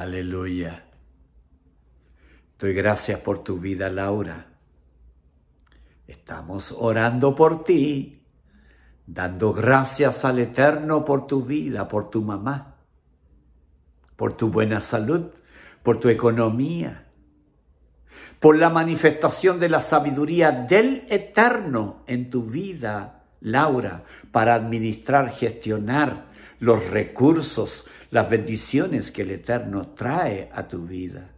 Aleluya. Doy gracias por tu vida, Laura. Estamos orando por ti, dando gracias al Eterno por tu vida, por tu mamá, por tu buena salud, por tu economía, por la manifestación de la sabiduría del Eterno en tu vida, Laura, para administrar, gestionar los recursos, las bendiciones que el Eterno trae a tu vida.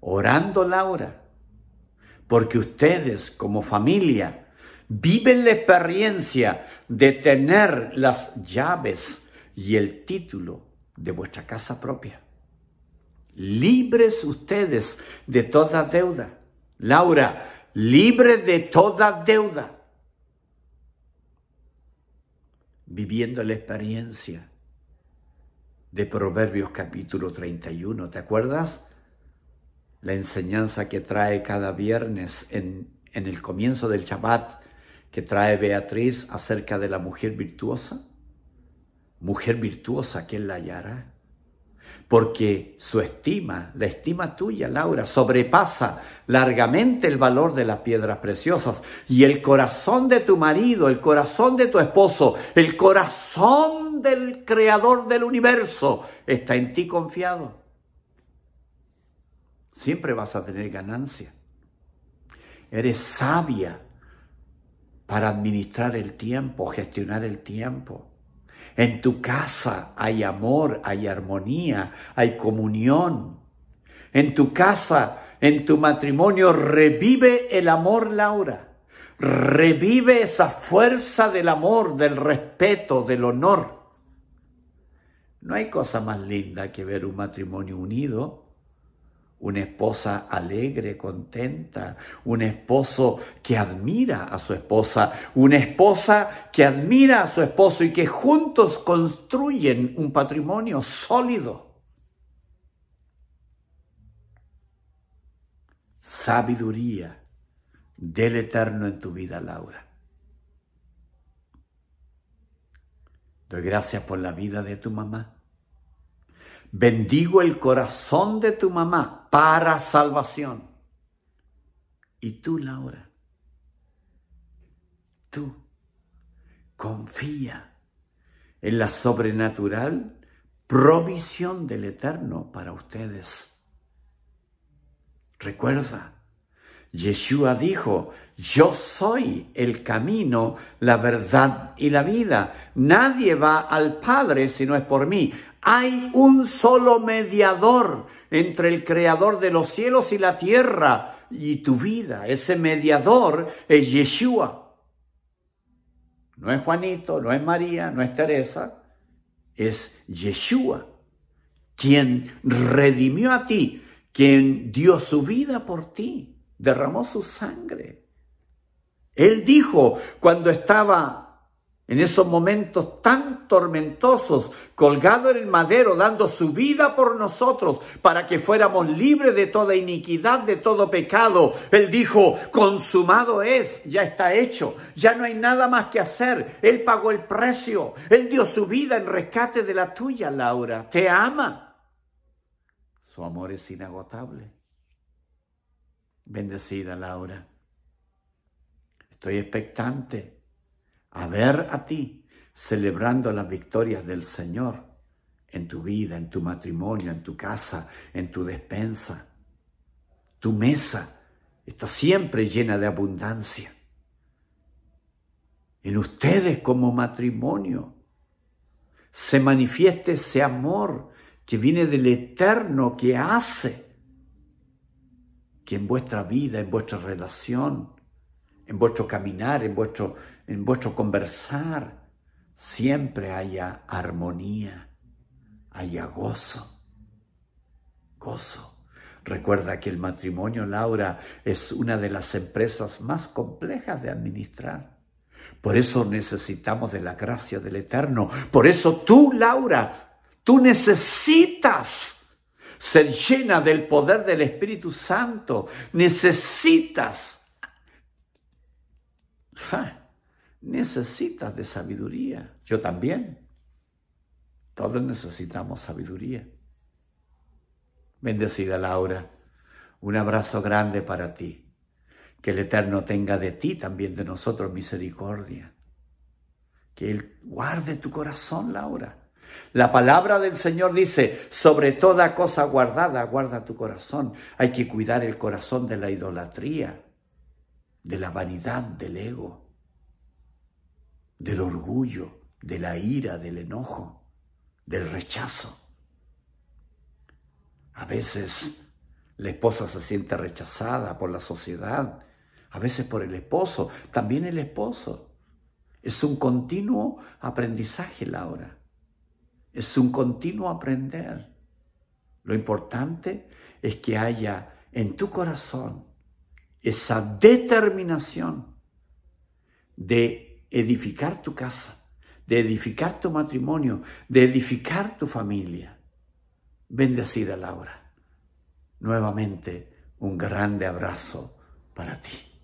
Orando, Laura, porque ustedes como familia viven la experiencia de tener las llaves y el título de vuestra casa propia. Libres ustedes de toda deuda. Laura, libre de toda deuda. Viviendo la experiencia de Proverbios capítulo 31, ¿te acuerdas? La enseñanza que trae cada viernes en, en el comienzo del Shabbat, que trae Beatriz acerca de la mujer virtuosa. Mujer virtuosa, ¿quién la hallará? Porque su estima, la estima tuya, Laura, sobrepasa largamente el valor de las piedras preciosas. Y el corazón de tu marido, el corazón de tu esposo, el corazón del creador del universo está en ti confiado, siempre vas a tener ganancia. Eres sabia para administrar el tiempo, gestionar el tiempo. En tu casa hay amor, hay armonía, hay comunión. En tu casa, en tu matrimonio, revive el amor, Laura. Revive esa fuerza del amor, del respeto, del honor. No hay cosa más linda que ver un matrimonio unido, una esposa alegre, contenta, un esposo que admira a su esposa, una esposa que admira a su esposo y que juntos construyen un patrimonio sólido. Sabiduría del Eterno en tu vida, Laura. Doy gracias por la vida de tu mamá. Bendigo el corazón de tu mamá para salvación. Y tú, Laura, tú confía en la sobrenatural provisión del Eterno para ustedes. Recuerda, Yeshua dijo, yo soy el camino, la verdad y la vida. Nadie va al Padre si no es por mí hay un solo mediador entre el creador de los cielos y la tierra y tu vida. Ese mediador es Yeshua. No es Juanito, no es María, no es Teresa, es Yeshua, quien redimió a ti, quien dio su vida por ti, derramó su sangre. Él dijo cuando estaba en esos momentos tan tormentosos, colgado en el madero, dando su vida por nosotros, para que fuéramos libres de toda iniquidad, de todo pecado. Él dijo, consumado es, ya está hecho, ya no hay nada más que hacer. Él pagó el precio, él dio su vida en rescate de la tuya, Laura. Te ama. Su amor es inagotable. Bendecida, Laura. Estoy expectante a ver a ti celebrando las victorias del Señor en tu vida, en tu matrimonio, en tu casa, en tu despensa. Tu mesa está siempre llena de abundancia. En ustedes como matrimonio se manifiesta ese amor que viene del eterno que hace que en vuestra vida, en vuestra relación, en vuestro caminar, en vuestro, en vuestro conversar, siempre haya armonía, haya gozo, gozo. Recuerda que el matrimonio, Laura, es una de las empresas más complejas de administrar. Por eso necesitamos de la gracia del Eterno. Por eso tú, Laura, tú necesitas ser llena del poder del Espíritu Santo. Necesitas Necesitas de sabiduría. Yo también. Todos necesitamos sabiduría. Bendecida Laura, un abrazo grande para ti. Que el Eterno tenga de ti también de nosotros misericordia. Que Él guarde tu corazón, Laura. La palabra del Señor dice, sobre toda cosa guardada, guarda tu corazón. Hay que cuidar el corazón de la idolatría de la vanidad del ego, del orgullo, de la ira, del enojo, del rechazo. A veces la esposa se siente rechazada por la sociedad, a veces por el esposo, también el esposo. Es un continuo aprendizaje, Laura. Es un continuo aprender. Lo importante es que haya en tu corazón esa determinación de edificar tu casa, de edificar tu matrimonio, de edificar tu familia. Bendecida Laura. Nuevamente un grande abrazo para ti.